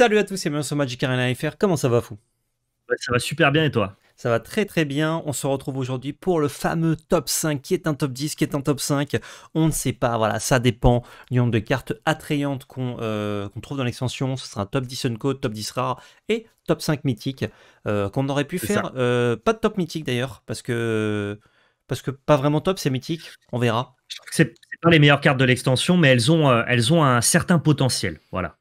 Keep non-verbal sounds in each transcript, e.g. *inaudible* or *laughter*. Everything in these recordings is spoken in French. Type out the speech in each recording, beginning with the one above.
Salut à tous c'est bienvenue sur Magic Arena FR, comment ça va fou Ça va super bien et toi ça va très très bien. On se retrouve aujourd'hui pour le fameux top 5 qui est un top 10, qui est un top 5. On ne sait pas, voilà, ça dépend du nombre de cartes attrayantes qu'on euh, trouve dans l'extension. Ce sera un top 10 uncode, top 10 rare et top 5 mythique euh, qu'on aurait pu faire. Euh, pas de top mythique d'ailleurs, parce que, parce que pas vraiment top, c'est mythique. On verra. Je c'est pas les meilleures cartes de l'extension, mais elles ont, elles ont un certain potentiel. Voilà.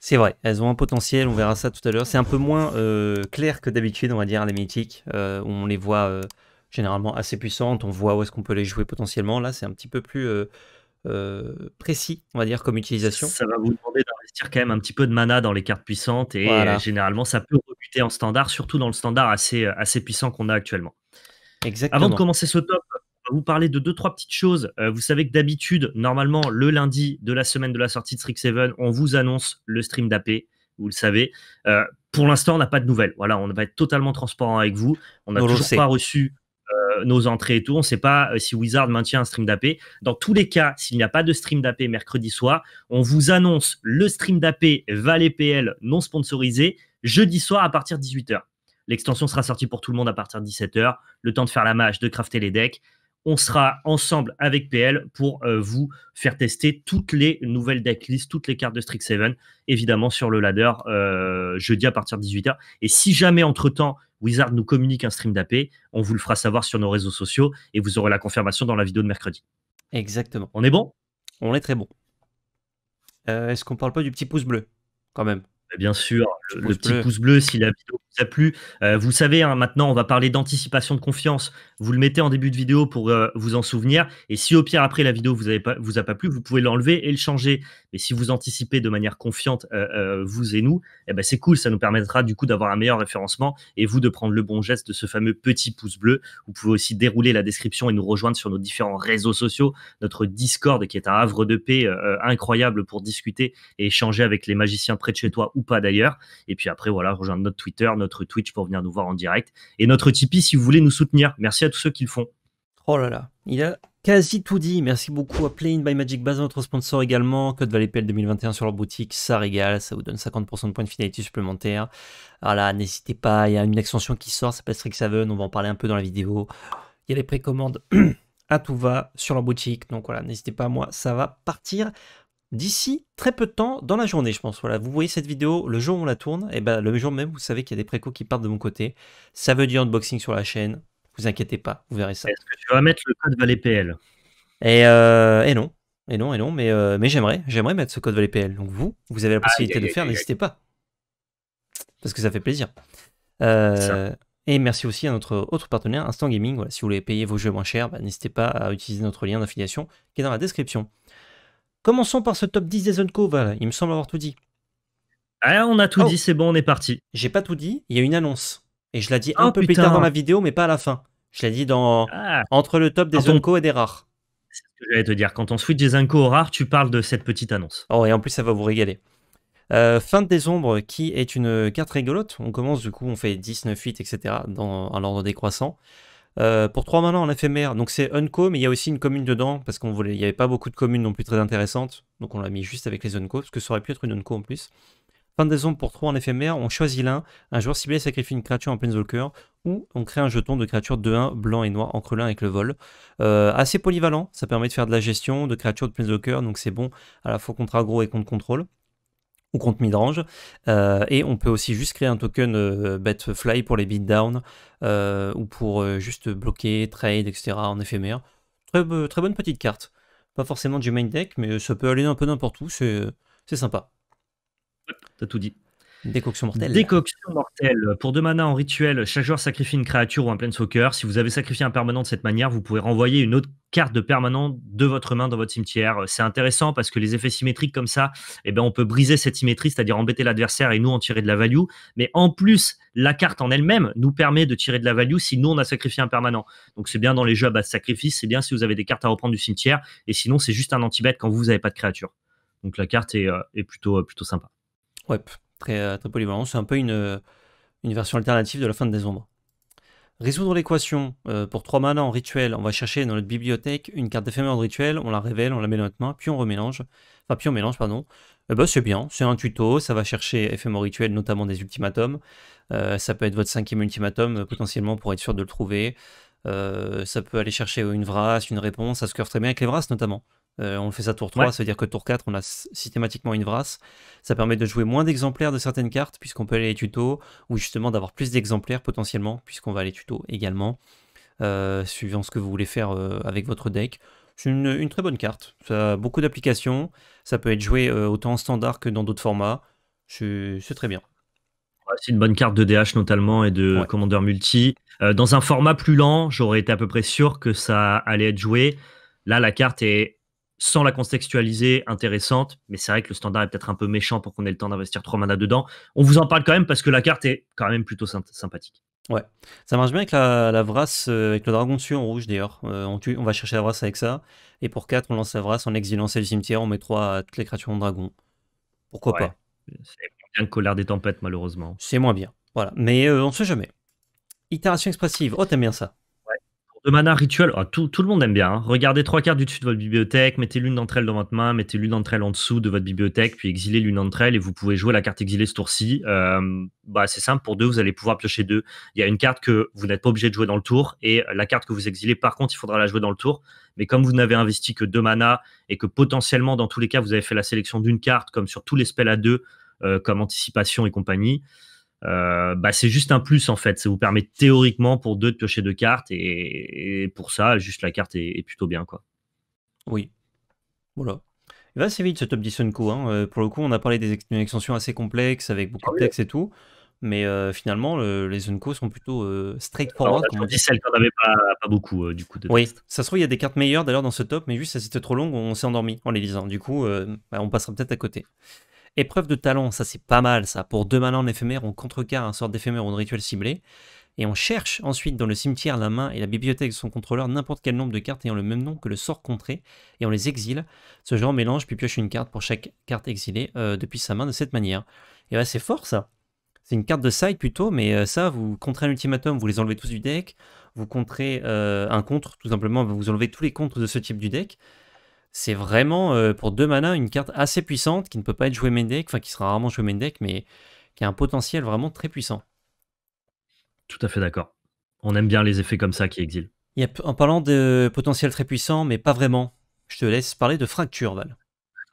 C'est vrai, elles ont un potentiel, on verra ça tout à l'heure. C'est un peu moins euh, clair que d'habitude, on va dire, les mythiques. Euh, on les voit euh, généralement assez puissantes, on voit où est-ce qu'on peut les jouer potentiellement. Là, c'est un petit peu plus précis, on va dire, comme utilisation. Ça va vous demander d'investir quand même un petit peu de mana dans les cartes puissantes, et généralement, ça peut rebuter en standard, surtout dans le standard assez, assez puissant qu'on a actuellement. Exactement. Avant de commencer ce top, vous parler de deux, trois petites choses. Euh, vous savez que d'habitude, normalement, le lundi de la semaine de la sortie de Strix 7, on vous annonce le stream d'AP. Vous le savez. Euh, pour l'instant, on n'a pas de nouvelles. Voilà, on va être totalement transparent avec vous. On n'a toujours pas reçu euh, nos entrées et tout. On ne sait pas si Wizard maintient un stream d'AP. Dans tous les cas, s'il n'y a pas de stream d'AP mercredi soir, on vous annonce le stream d'AP Valet PL non sponsorisé jeudi soir à partir de 18h. L'extension sera sortie pour tout le monde à partir de 17h. Le temps de faire la mâche, de crafter les decks on sera ensemble avec PL pour euh, vous faire tester toutes les nouvelles decklists, toutes les cartes de Strict 7, évidemment sur le ladder euh, jeudi à partir de 18h. Et si jamais entre-temps Wizard nous communique un stream d'AP, on vous le fera savoir sur nos réseaux sociaux et vous aurez la confirmation dans la vidéo de mercredi. Exactement. On est bon On est très bon. Euh, est-ce qu'on parle pas du petit pouce bleu quand même Bien sûr, le, petit pouce bleu si la vidéo a plu. Euh, vous savez, hein, maintenant, on va parler d'anticipation de confiance. Vous le mettez en début de vidéo pour euh, vous en souvenir. Et si au pire, après la vidéo, vous avez pas, vous a pas plu, vous pouvez l'enlever et le changer. Mais si vous anticipez de manière confiante, euh, vous et nous, et eh ben, c'est cool. Ça nous permettra du coup d'avoir un meilleur référencement et vous de prendre le bon geste de ce fameux petit pouce bleu. Vous pouvez aussi dérouler la description et nous rejoindre sur nos différents réseaux sociaux, notre Discord qui est un havre de paix incroyable pour discuter et échanger avec les magiciens près de chez toi ou pas d'ailleurs. Et puis après, voilà, rejoindre notre Twitter, notre Twitch pour venir nous voir en direct et notre Tipeee si vous voulez nous soutenir. Merci à tous ceux qui le font. Oh là là, il a quasi tout dit. Merci beaucoup à Playing by Magic Base, notre sponsor également. Code Valley PL 2021 sur leur boutique, ça régale, ça vous donne 50% de points de finalité supplémentaires. Voilà, ah n'hésitez pas, il y a une extension qui sort, ça s'appelle Strixhaven, on va en parler un peu dans la vidéo. Il y a les précommandes *clears throat* à tout va sur leur boutique, donc voilà, n'hésitez pas, moi, ça va partir d'ici très peu de temps dans la journée, je pense. Voilà, vous voyez cette vidéo le jour où on la tourne, et eh ben le jour même, vous savez qu'il y a des précos qui partent de mon côté. Ça veut dire unboxing sur la chaîne. Vous inquiétez pas, vous verrez ça. Est-ce que tu vas mettre le code ValetPL et, euh, et non, et non, et non, mais, euh, mais j'aimerais, j'aimerais mettre ce code ValetPL. Donc vous, vous avez la possibilité de le faire, n'hésitez pas. Parce que ça fait plaisir. Euh, et merci aussi à notre autre partenaire, Instant Gaming. Voilà, si vous voulez payer vos jeux moins cher, bah, n'hésitez pas à utiliser notre lien d'affiliation qui est dans la description. Commençons par ce top 10 des Unco, voilà. il me semble avoir tout dit. Ah, on a tout oh. dit, c'est bon, on est parti. J'ai pas tout dit, il y a une annonce. Et je l'ai dit oh, un peu plus tard dans la vidéo, mais pas à la fin. Je l'ai dit dans ah. entre le top des Unco et des rares. C'est ce que j'allais te dire. Quand on switch des Unco aux rares, tu parles de cette petite annonce. Oh, et en plus, ça va vous régaler. Euh, fin des ombres, qui est une carte rigolote. On commence du coup, on fait 10, 9, 8, etc. Dans, un l'ordre décroissant. Euh, pour 3 maintenant en éphémère, donc c'est Unco, mais il y a aussi une commune dedans, parce qu'on voulait, n'y avait pas beaucoup de communes non plus très intéressantes, donc on l'a mis juste avec les Unco, parce que ça aurait pu être une Unco en plus. Fin des ombres pour 3 en éphémère, on choisit l'un, un joueur ciblé sacrifie une créature en Planeswalker, ou on crée un jeton de créature de 1 blanc et noir en l'un avec le vol. Euh, assez polyvalent, ça permet de faire de la gestion de créatures de Planeswalker, donc c'est bon à la fois contre aggro et contre contrôle ou contre midrange. Euh, et on peut aussi juste créer un token euh, Betfly pour les beatdown euh, ou pour juste bloquer, trade, etc. en éphémère. Très, très bonne petite carte. Pas forcément du main deck, mais ça peut aller un peu n'importe où, c'est sympa. T'as tout dit. Décoction mortelle. Décoction mortelle. Pour deux manas en rituel, chaque joueur sacrifie une créature ou un planeswalker. Si vous avez sacrifié un permanent de cette manière, vous pouvez renvoyer une autre carte de permanent de votre main dans votre cimetière. C'est intéressant parce que les effets symétriques comme ça, eh ben, on peut briser cette symétrie, c'est-à-dire embêter l'adversaire et nous en tirer de la value. Mais en plus, la carte en elle-même nous permet de tirer de la value si nous on a sacrifié un permanent. Donc c'est bien dans les jeux à base sacrifice, c'est bien si vous avez des cartes à reprendre du cimetière. Et sinon, c'est juste un anti bête quand vous n'avez pas de créature. Donc la carte est, euh, plutôt, euh, plutôt sympa. Ouais. Euh, très, polyvalent. C'est un peu une, euh, version alternative de la fin des ombres. Résoudre l'équation euh, pour 3 mana en rituel, on va chercher dans notre bibliothèque une carte éphémère de rituel, on la révèle, on la met dans notre main, puis on remélange. Enfin, puis on mélange, pardon. Eh ben, c'est bien, c'est un tuto, ça va chercher éphémère rituel, notamment des ultimatums. ça peut être votre cinquième ultimatum, potentiellement, pour être sûr de le trouver. ça peut aller chercher une vrace, une réponse, ça se curve très bien avec les vraces notamment. Euh, on fait ça tour 3, ça veut dire que tour 4, on a systématiquement une Vras. Ça permet de jouer moins d'exemplaires de certaines cartes, puisqu'on peut aller les tutos, ou justement d'avoir plus d'exemplaires potentiellement, puisqu'on va aller tutos également, euh, suivant ce que vous voulez faire euh, avec votre deck. C'est une, très bonne carte. Ça a beaucoup d'applications. Ça peut être joué autant en standard que dans d'autres formats. C'est très bien. C'est une bonne carte de DH notamment et de Commander multi. dans un format plus lent, j'aurais été à peu près sûr que ça allait être joué. Là, la carte est sans la contextualiser intéressante. Mais c'est vrai que le standard est peut-être un peu méchant pour qu'on ait le temps d'investir 3 manas dedans. On vous en parle quand même parce que la carte est quand même plutôt sympathique. Ouais, ça marche bien avec la, la Vras, euh, avec le dragon dessus en rouge d'ailleurs. Euh, on, va chercher la Vras avec ça. Et pour 4, on lance la Vras en exilant le cimetière, on met 3 à toutes les créatures en dragon. Pourquoi pas C'est bien que colère des tempêtes malheureusement. C'est moins bien, voilà. Mais on euh, on sait jamais. Itération expressive, oh t'aimes bien ça. Le mana rituel, ah, tout, le monde aime bien. Hein. Regardez trois cartes du dessus de votre bibliothèque, mettez l'une d'entre elles dans votre main, mettez l'une d'entre elles en dessous de votre bibliothèque, puis exilez l'une d'entre elles et vous pouvez jouer la carte exilée ce tour-ci. Euh, bah, c'est simple, pour deux, vous allez pouvoir piocher deux. Il y a une carte que vous n'êtes pas obligé de jouer dans le tour et la carte que vous exilez, par contre, il faudra la jouer dans le tour. Mais comme vous n'avez investi que deux manas et que potentiellement, dans tous les cas, vous avez fait la sélection d'une carte, comme sur tous les spells à deux, euh, comme anticipation et compagnie, euh, bah, c'est juste un plus en fait. Ça vous permet théoriquement pour deux de piocher deux cartes et, pour ça, juste la carte est, plutôt bien quoi. Oui. Voilà. Il va assez vite ce top 10 Sunco. Hein. Euh, pour le coup, on a parlé d'une extension assez complexe avec beaucoup ah de textes et tout. Mais euh, finalement, les Sunco sont plutôt straightforward. on dit celle qu'on n'avait pas, pas, beaucoup du coup de Oui, ça se trouve, il y a des cartes meilleures d'ailleurs dans ce top, mais juste, ça c'était trop long, on s'est endormi en les lisant. Du coup, bah, on passera peut-être à côté. Épreuve de talent, ça c'est pas mal ça. Pour deux malins en éphémère, on contrecarre un sort d'éphémère ou de rituel ciblé. Et on cherche ensuite dans le cimetière, la main et la bibliothèque de son contrôleur n'importe quel nombre de cartes ayant le même nom que le sort contré, et on les exile. Ce genre mélange puis pioche une carte pour chaque carte exilée euh, depuis sa main de cette manière. Et ouais c'est fort ça c'est une carte de side plutôt, mais euh, ça, vous contrez un ultimatum, vous les enlevez tous du deck, vous contrez euh, un contre, tout simplement, vous enlevez tous les contres de ce type du deck, c'est vraiment euh, pour deux manas une carte assez puissante qui ne peut pas être jouée main deck, enfin qui sera rarement jouée main deck, mais qui a un potentiel vraiment très puissant. Tout à fait d'accord. On aime bien les effets comme ça qui exilent. en parlant de potentiel très puissant, mais pas vraiment, je te laisse parler de fracture, Val.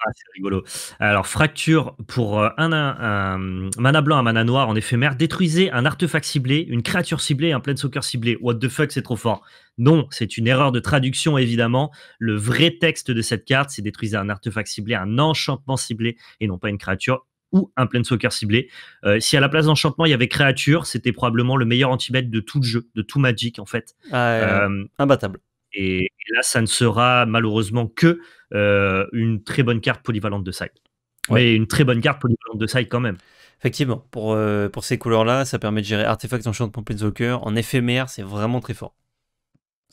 Ah, c'est rigolo. Alors, fracture pour euh, un, mana blanc, un mana noir en éphémère. Détruisez un artefact ciblé, une créature ciblée, un soccer ciblé. What the fuck, c'est trop fort. Non, c'est une erreur de traduction, évidemment. Le vrai texte de cette carte, c'est détruisez un artefact ciblé, un enchantement ciblé, et non pas une créature ou un soccer ciblé. Euh, si à la place d'enchantement, il y avait créature, c'était probablement le meilleur anti-bet de tout le jeu, de tout Magic, en fait. Ah, euh, imbattable. Et, là, ça ne sera malheureusement que euh, une très bonne carte polyvalente de side. Oui, Mais une très bonne carte polyvalente de side quand même. Effectivement, pour, euh, pour ces couleurs-là, ça permet de gérer artefacts, de cœur. En éphémère, c'est vraiment très fort.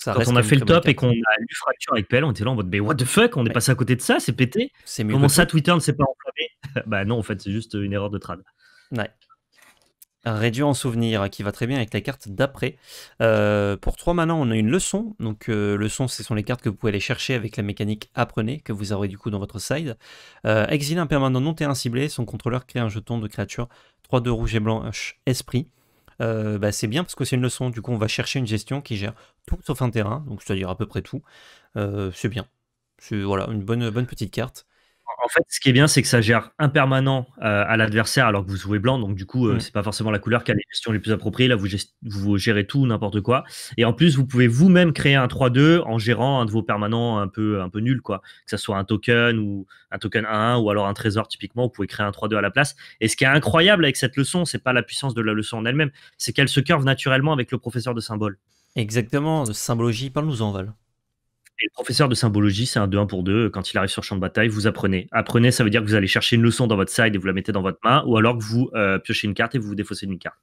Quand on a fait le top et qu'on a eu fracture avec PL, on était là en mode, mais what the fuck, on est passé à côté de ça, c'est pété. Comment ça, Twitter ne s'est pas enflammé *laughs* Bah non, en fait, c'est juste une erreur de trad. Ouais réduit en souvenir, qui va très bien avec la carte d'après. Euh, pour 3 maintenant, on a une leçon. Donc, euh, leçon, ce sont les cartes que vous pouvez aller chercher avec la mécanique apprenez, que vous aurez du coup dans votre side. Euh, un permanent non terrain ciblé, son contrôleur crée un jeton de créature 3-2 rouge et blanche esprit. Euh, bah, c'est bien parce que c'est une leçon. Du coup, on va chercher une gestion qui gère tout sauf un terrain, donc c'est-à-dire à peu près tout. c'est bien. C'est voilà, une bonne, bonne petite carte fait, ce qui est bien, c'est que ça gère un permanent euh, à l'adversaire alors que vous jouez blanc. Donc, du coup, ce euh, n'est mm. c'est pas forcément la couleur qui a les gestions les plus appropriées. Là, vous, vous gérez tout, n'importe quoi. Et en plus, vous pouvez vous-même créer un 3-2 en gérant un de vos permanents un peu, un peu nul, quoi. Que ce soit un token ou un token 1 ou alors un trésor, typiquement, vous pouvez créer un 3-2 à la place. Et ce qui est incroyable avec cette leçon, c'est pas la puissance de la leçon en elle-même, c'est qu'elle se curve naturellement avec le professeur de symbole. Exactement, de symbologie, parle-nous en Val le professeur de symbologie, c'est un 2-1 pour 2. Quand il arrive sur champ de bataille, vous apprenez. Apprenez, ça veut dire que vous allez chercher une leçon dans votre side et vous la mettez dans votre main, ou alors que vous euh, piochez une carte et vous vous défaussez d'une carte.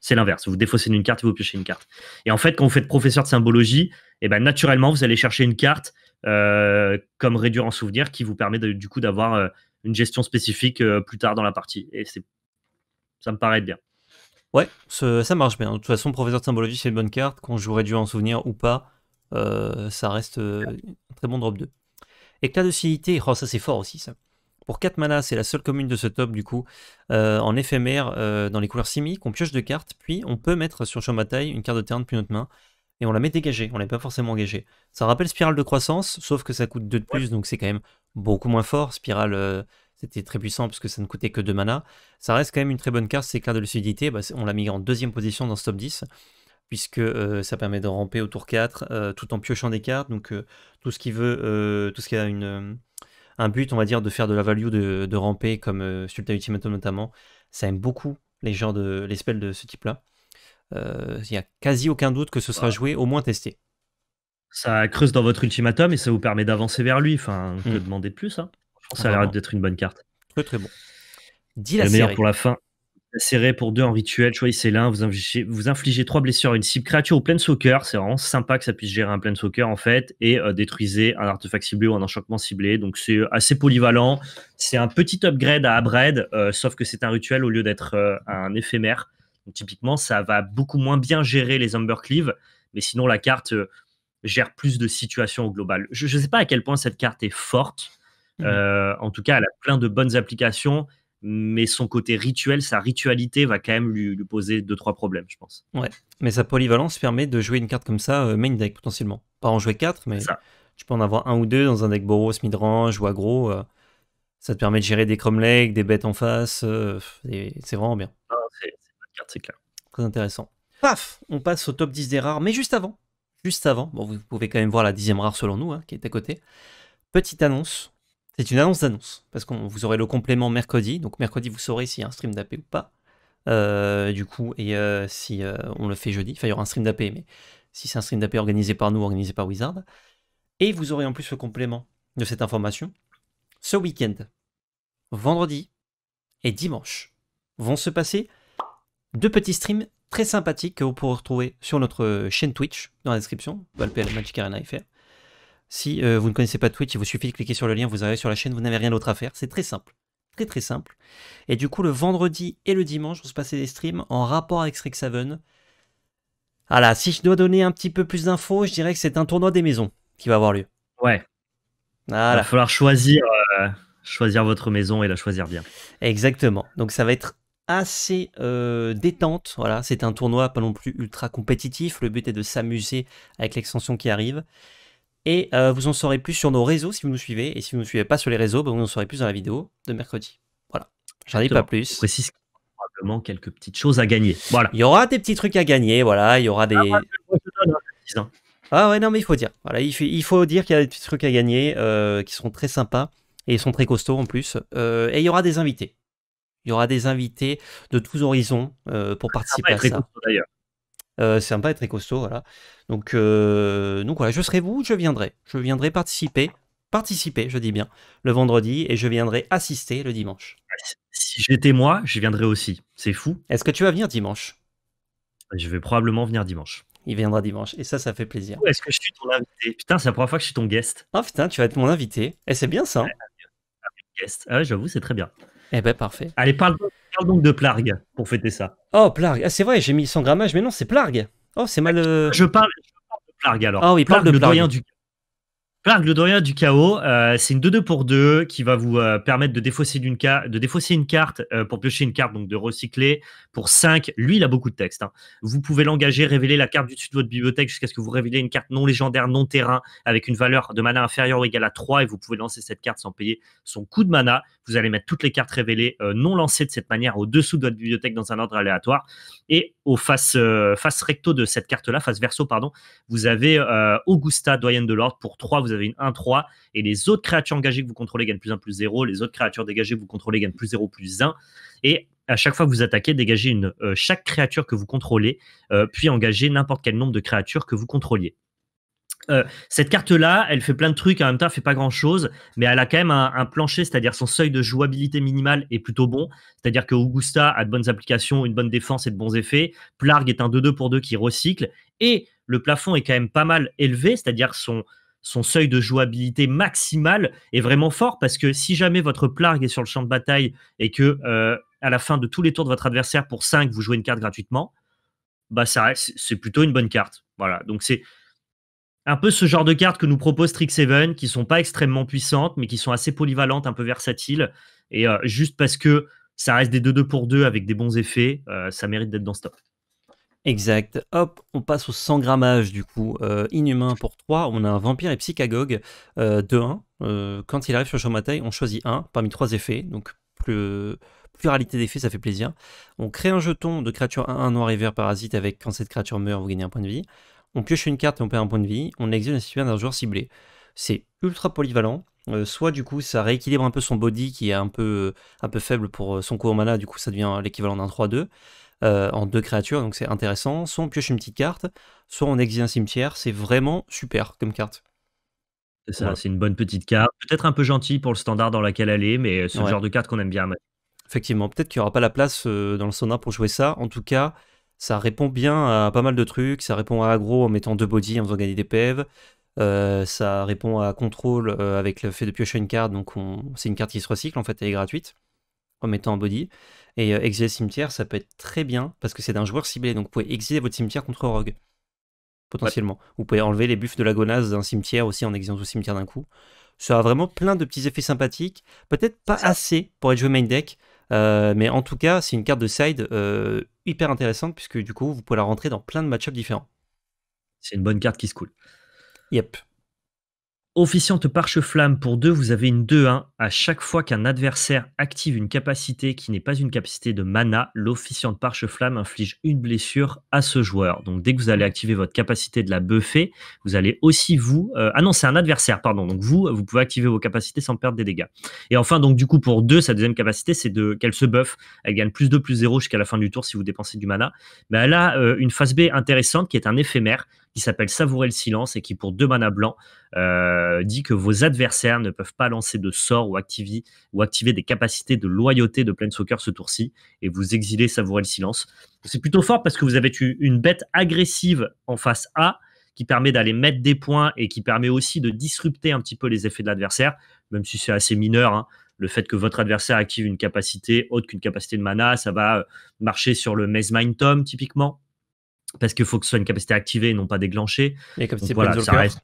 C'est l'inverse. Vous défaussez d'une carte et vous piochez une carte. Et en fait, quand vous faites professeur de symbologie, et eh ben, naturellement, vous allez chercher une carte euh, comme réduire en souvenir qui vous permet du coup d'avoir euh, une gestion spécifique plus tard dans la partie. Et ça me paraît bien. Ouais, ça marche bien. De toute façon, professeur de symbologie, c'est une bonne carte, Quand qu'on joue réduire en souvenir ou pas. Euh, ça reste euh, un très bon drop 2. Éclat de solidité, oh, ça c'est fort aussi ça. Pour 4 mana, c'est la seule commune de ce top du coup, euh, en éphémère, dans les couleurs simiques, on pioche deux cartes, puis on peut mettre sur champ une carte de terrain depuis notre main, et on la met dégagée, on n'est pas forcément engagée. Ça rappelle Spirale de croissance, sauf que ça coûte 2 de plus, donc c'est quand même beaucoup moins fort. Spirale, c'était très puissant parce que ça ne coûtait que 2 mana. Ça reste quand même une très bonne carte, c'est éclat de lucidité, bah, on l'a mis en deuxième position dans ce top 10 puisque euh, ça permet de ramper au tour 4 euh, tout en piochant des cartes. Donc euh, tout ce qui veut, tout ce qui a une, un but, on va dire, de faire de la value de, ramper, comme Sultan Ultimatum notamment, ça aime beaucoup les gens de les spells de ce type-là. Il n'y a quasi aucun doute que ce sera bah. joué, au moins testé. Ça creuse dans votre ultimatum et ça vous permet d'avancer vers lui. Enfin, mmh. hein. que demander de plus Ça a l'air d'être une bonne carte. Très très bon. Dis la le pour la fin serré pour deux en rituel, choisissez l'un, vous infligez, vous trois blessures à une cible créature ou plein soccer, C'est vraiment sympa que ça puisse gérer un plein soccer en fait, et euh, détruisez un artefact ciblé ou un enchantement ciblé. Donc c'est euh, assez polyvalent. C'est un petit upgrade à Abred, euh, sauf que c'est un rituel au lieu d'être un éphémère. Donc typiquement, ça va beaucoup moins bien gérer les Umbercleave, mais sinon la carte gère plus de situations au global. Je ne sais pas à quel point cette carte est forte. Mmh. en tout cas, elle a plein de bonnes applications mais son côté rituel, sa ritualité va quand même lui, poser deux trois problèmes, je pense. Ouais, mais sa polyvalence permet de jouer une carte comme ça euh, main deck potentiellement. Pas en jouer 4, mais tu peux en avoir un ou deux dans un deck Boros, midrange ou agro. Euh, ça te permet de gérer des legs des bêtes en face. Euh, c'est vraiment bien. Ah, c'est une carte, c'est clair. Très intéressant. Paf, on passe au top 10 des rares, mais juste avant, juste avant, bon, vous pouvez quand même voir la dixième rare selon nous, hein, qui est à côté. Petite annonce, c'est une annonce d'annonce, parce qu'on vous aurez le complément mercredi. Donc mercredi, vous saurez s'il y a un stream d'AP ou pas. Euh, du coup, et euh, si euh, on le fait jeudi, enfin il y aura un stream d'AP, mais si c'est un stream d'AP organisé par nous, organisé par Wizard. Et vous aurez en plus le complément de cette information. Ce week-end, vendredi et dimanche, vont se passer deux petits streams très sympathiques que vous pourrez retrouver sur notre chaîne Twitch dans la description, Valpl Magic Arena FR. Si euh, vous ne connaissez pas Twitch, il vous suffit de cliquer sur le lien, vous arrivez sur la chaîne, vous n'avez rien d'autre à faire. C'est très simple. Très très simple. Et du coup, le vendredi et le dimanche, vous se des streams en rapport avec Strixhaven. Voilà, ah si je dois donner un petit peu plus d'infos, je dirais que c'est un tournoi des maisons qui va avoir lieu. Ouais. Il va falloir choisir, euh, choisir votre maison et la choisir bien. Exactement. Donc ça va être assez euh, détente. Voilà, c'est un tournoi pas non plus ultra compétitif. Le but est de s'amuser avec l'extension qui arrive. Et euh, vous en saurez plus sur nos réseaux si vous nous suivez. Et si vous ne nous suivez pas sur les réseaux, ben, vous en saurez plus dans la vidéo de mercredi. Voilà. J'en dis pas plus. Je précise qu'il y probablement quelques petites choses à gagner. Voilà. Il y aura des petits trucs à gagner. Voilà. Il y aura des. Ah, ouais, hein, hein. ah non, mais il faut dire. Voilà, il, faut, dire qu'il y a des petits trucs à gagner euh, qui sont très sympas et ils sont très costauds en plus. Euh, et il y aura des invités. Il y aura des invités de tous horizons pour ah participer à ça. Euh, c'est sympa et très costaud, voilà. Donc, euh, donc voilà, je serai vous, je viendrai. Je viendrai participer, participer, je dis bien, le vendredi et je viendrai assister le dimanche. Si j'étais moi, je viendrais aussi. C'est fou. Est-ce que tu vas venir dimanche Je vais probablement venir dimanche. Il viendra dimanche. Et ça, ça fait plaisir. Est-ce que je suis ton invité Putain, c'est la première fois que je suis ton guest. Ah putain, tu vas être mon invité. Et eh, c'est bien ça. Hein. guest. Ah ouais, j'avoue, c'est très bien. Eh ben parfait. Allez, parle, donc de Plargue pour fêter ça. Oh, Plargue. Ah, c'est vrai, j'ai mis 100 grammages, mais non, c'est Plargue. Oh, c'est mal. Euh, je, parle, de Plargue alors. Ah oui, parle de Plargue. du le doyen du chaos, euh, c'est une 2-2 pour 2 qui va vous euh, permettre de défausser, d'une de défausser une carte euh, pour piocher une carte, donc de recycler pour 5. Lui, il a beaucoup de texte. Hein. Vous pouvez l'engager, révéler la carte du dessus de votre bibliothèque jusqu'à ce que vous révélez une carte non légendaire, non terrain, avec une valeur de mana inférieure ou égale à 3 et vous pouvez lancer cette carte sans payer son coût de mana. Vous allez mettre toutes les cartes révélées non lancées de cette manière au-dessous de votre bibliothèque dans un ordre aléatoire. Et au face, face recto de cette carte-là, face verso, pardon, vous avez Augusta, doyenne de l'ordre, pour 3 avez une 1-3 et les autres créatures engagées que vous contrôlez gagnent plus 1 plus 0, les autres créatures dégagées que vous contrôlez gagnent plus 0 plus 1 et à chaque fois que vous attaquez, dégagez une, euh, chaque créature que vous contrôlez, euh, puis engagez n'importe quel nombre de créatures que vous contrôliez. Euh, cette carte-là, elle fait plein de trucs en même temps, elle fait pas grand-chose, mais elle a quand même un, plancher, c'est-à-dire son seuil de jouabilité minimale est plutôt bon, c'est-à-dire que Augusta a de bonnes applications, une bonne défense et de bons effets, Plarg est un 2-2 pour 2 qui recycle, et le plafond est quand même pas mal élevé, c'est-à-dire son, son seuil de jouabilité maximale est vraiment fort parce que si jamais votre plague est sur le champ de bataille et que euh, à la fin de tous les tours de votre adversaire pour 5, vous jouez une carte gratuitement, bah ça c'est plutôt une bonne carte. Voilà, donc c'est un peu ce genre de cartes que nous propose Trick Seven, qui sont pas extrêmement puissantes mais qui sont assez polyvalentes, un peu versatiles et euh, juste parce que ça reste des 2-2 pour 2 avec des bons effets, euh, ça mérite d'être dans ce top. Exact. Hop, on passe au 100 grammage du coup. Euh, inhumain pour 3, on a un vampire et psychagogue euh, de 1. Euh, quand il arrive sur bataille, on choisit 1 parmi 3 effets. Donc plus, pluralité d'effets, ça fait plaisir. On crée un jeton de créature 1-1 noir et vert parasite avec quand cette créature meurt, vous gagnez un point de vie. On pioche une carte et on perd un point de vie. On exile un citoyen d'un joueur ciblé. C'est ultra polyvalent. soit du coup ça rééquilibre un peu son body qui est un peu, un peu faible pour son coût en mana, du coup ça devient l'équivalent d'un 3-2. Euh, en deux créatures, donc c'est intéressant. Soit on pioche une petite carte, soit on exile un cimetière, c'est vraiment super comme carte. C'est ça, c'est une bonne petite carte, peut-être un peu gentille pour le standard dans laquelle elle est, mais c'est le genre de carte qu'on aime bien. Effectivement, peut-être qu'il n'y aura pas la place euh, dans le standard pour jouer ça. En tout cas, ça répond bien à pas mal de trucs. Ça répond à aggro en mettant deux body, en faisant gagner des PV. Euh, ça répond à contrôle avec le fait de piocher une carte. Donc, c'est une carte qui se recycle en fait, elle est gratuite en mettant un body. Et euh, exiler cimetière, ça peut être très bien parce que c'est d'un joueur ciblé. Donc vous pouvez exiler votre cimetière contre Rogue, potentiellement. Vous pouvez enlever les buffs de la gonase d'un cimetière aussi en exilant au cimetière d'un coup. Ça a vraiment plein de petits effets sympathiques. Peut-être pas assez pour être joué main deck, euh, mais en tout cas, c'est une carte de side euh, hyper intéressante puisque du coup, vous pouvez la rentrer dans plein de matchups différents. C'est une bonne carte qui se coule. Yep. Officiante Parche-Flamme pour deux. vous avez une 2-1. Hein. À chaque fois qu'un adversaire active une capacité qui n'est pas une capacité de mana, l'officiante Parche-Flamme inflige une blessure à ce joueur. Donc dès que vous allez activer votre capacité de la buffer, vous allez aussi vous... Euh, ah non, c'est un adversaire, pardon. Donc vous, vous pouvez activer vos capacités sans perdre des dégâts. Et enfin, donc du coup, pour deux, sa deuxième capacité, c'est de qu'elle se buff. Elle gagne plus 2, plus 0 jusqu'à la fin du tour si vous dépensez du mana. Mais elle a une phase B intéressante qui est un éphémère qui s'appelle Savourer le silence et qui, pour deux mana blancs, euh, dit que vos adversaires ne peuvent pas lancer de sorts ou, activer, ou activer des capacités de loyauté de plein Planeswalker ce tour-ci et vous exiler Savourer le silence. C'est plutôt fort parce que vous avez une bête agressive en face A qui permet d'aller mettre des points et qui permet aussi de disrupter un petit peu les effets de l'adversaire, même si c'est assez mineur. Hein. le fait que votre adversaire active une capacité autre qu'une capacité de mana, ça va euh, marcher sur le Maze Mind Tom typiquement parce qu'il faut que ce soit une capacité activée et non pas déclenchée. Et comme c'est voilà, ça reste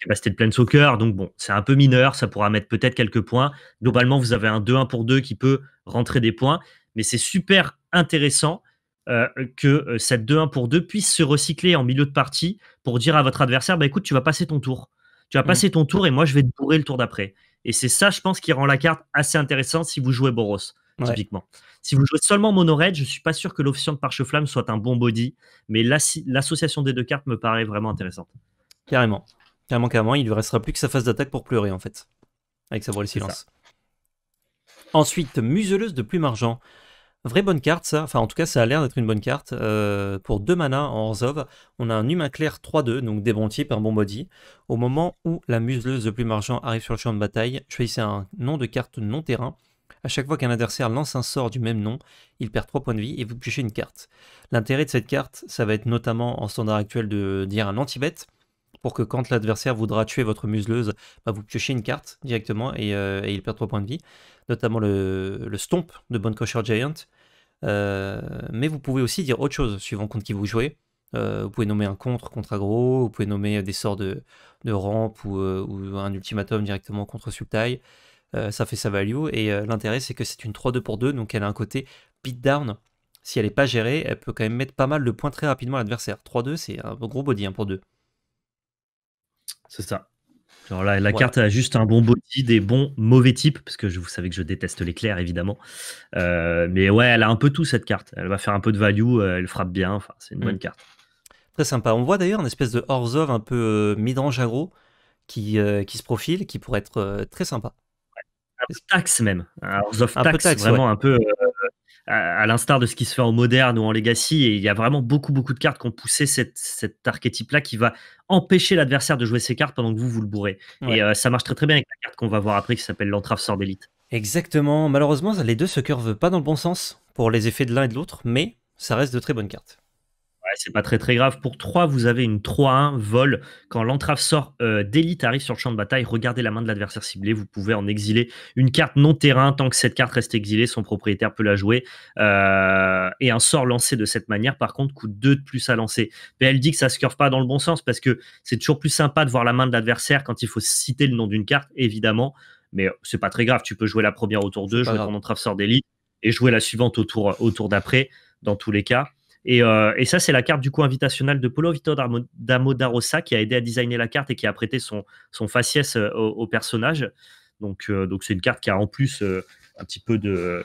capacité de plein soccer, donc bon, c'est un peu mineur, ça pourra mettre peut-être quelques points. Globalement, vous avez un 2-1 pour 2 qui peut rentrer des points, mais c'est super intéressant euh, que euh, cette 2-1 pour 2 puisse se recycler en milieu de partie pour dire à votre adversaire, bah écoute, tu vas passer ton tour. Tu vas mm. passer ton tour et moi je vais te bourrer le tour d'après. Et c'est ça, je pense, qui rend la carte assez intéressante si vous jouez Boros typiquement. Si vous jouez seulement mono red, je suis pas sûr que l'officier de Parche-Flamme soit un bon body, mais l'association des deux cartes me paraît vraiment intéressante. Carrément. Carrément, carrément. Il lui restera plus que sa phase d'attaque pour pleurer, en fait. Avec sa voix le silence. Ensuite, museleuse de plume argent. Vraie bonne carte, ça. Enfin, en tout cas, ça a l'air d'être une bonne carte. Euh, pour deux mana en Orzhov, on a un humain clair 3-2, donc des par bon body. Au moment où la museleuse de plume argent arrive sur le champ de bataille, choisissez un nom de carte non terrain a chaque fois qu'un adversaire lance un sort du même nom, il perd 3 points de vie et vous piochez une carte. L'intérêt de cette carte, ça va être notamment en standard actuel de dire un anti-bet, pour que quand l'adversaire voudra tuer votre museleuse, bah, vous piochez une carte directement et, euh, il perd 3 points de vie, notamment le, stomp de Bone Giant. Euh, mais vous pouvez aussi dire autre chose suivant contre qui vous jouez. Euh, vous pouvez nommer un contre contre aggro, vous pouvez nommer des sorts de, de rampe ou, un ultimatum directement contre Sultai. Euh, ça fait sa value. Et euh, l'intérêt, c'est que c'est une 3-2 pour 2, donc elle a un côté down. Si elle n'est pas gérée, elle peut quand même mettre pas mal de points très rapidement à l'adversaire. 3-2, c'est un gros body 1 hein, pour 2. C'est ça. Genre là, la carte a juste un bon body, des bons mauvais types, parce que je, vous savez que je déteste l'éclair, évidemment. Euh, mais ouais, elle a un peu tout cette carte. Elle va faire un peu de value, elle frappe bien, enfin, c'est une mm. bonne carte. Très sympa. On voit d'ailleurs une espèce de hors of un peu mid-range agro qui, qui se profile, qui pourrait être très sympa peu taxe même. Alors, ah, vraiment un peu euh, à l'instar de ce qui se fait en moderne ou en legacy, et il y a vraiment beaucoup, beaucoup de cartes qui ont poussé cet archétype-là qui va empêcher l'adversaire de jouer ses cartes pendant que vous, vous le bourrez. Et euh, ça marche très, très bien avec la carte qu'on va voir après qui s'appelle l'entrave sort d'élite. Exactement. Malheureusement, les deux se curvent pas dans le bon sens pour les effets de l'un et de l'autre, mais ça reste de très bonnes cartes c'est pas très très grave. Pour 3, vous avez une 3-1 vol. Quand l'entrave sort euh, d'élite, arrive sur le champ de bataille, regardez la main de l'adversaire ciblé. Vous pouvez en exiler une carte non terrain. Tant que cette carte reste exilée, son propriétaire peut la jouer. Euh, et un sort lancé de cette manière, par contre, coûte 2 de plus à lancer. Mais elle dit que ça se curve pas dans le bon sens parce que c'est toujours plus sympa de voir la main de l'adversaire quand il faut citer le nom d'une carte, évidemment. Mais c'est pas très grave. Tu peux jouer la première au tour 2, jouer ton entrave sort d'élite et jouer la suivante autour d'après, dans tous les cas. Euh, et, ça, c'est la carte du coup invitationnelle de Polo Vito d'Amodarossa qui a aidé à designer la carte et qui a prêté son, son faciès euh, au, personnage. Donc, euh, donc c'est une carte qui a en plus un petit peu de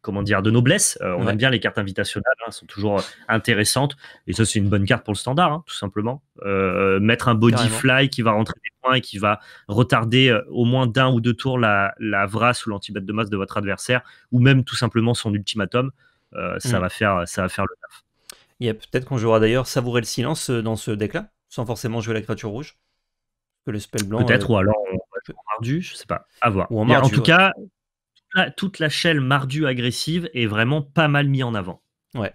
comment dire de noblesse. on aime bien les cartes invitationnelles, elles hein, sont toujours intéressantes. Et ça, c'est une bonne carte pour le standard, hein, tout simplement. mettre un body fly qui va rentrer des points et qui va retarder au moins d'un ou deux tours la, la vrasse ou l'antibête de masse de votre adversaire, ou même tout simplement son ultimatum. Euh, ça, mm. va faire, ça va faire le taf. a peut-être qu'on jouera d'ailleurs savourer le silence euh, dans ce deck-là, sans forcément jouer la créature rouge. Que le spell blanc. Peut-être, euh, ou alors en mardu, je sais pas. Avoir. en, tout cas, toute la chaîne mardu agressive est vraiment pas mal mise en avant. Ouais,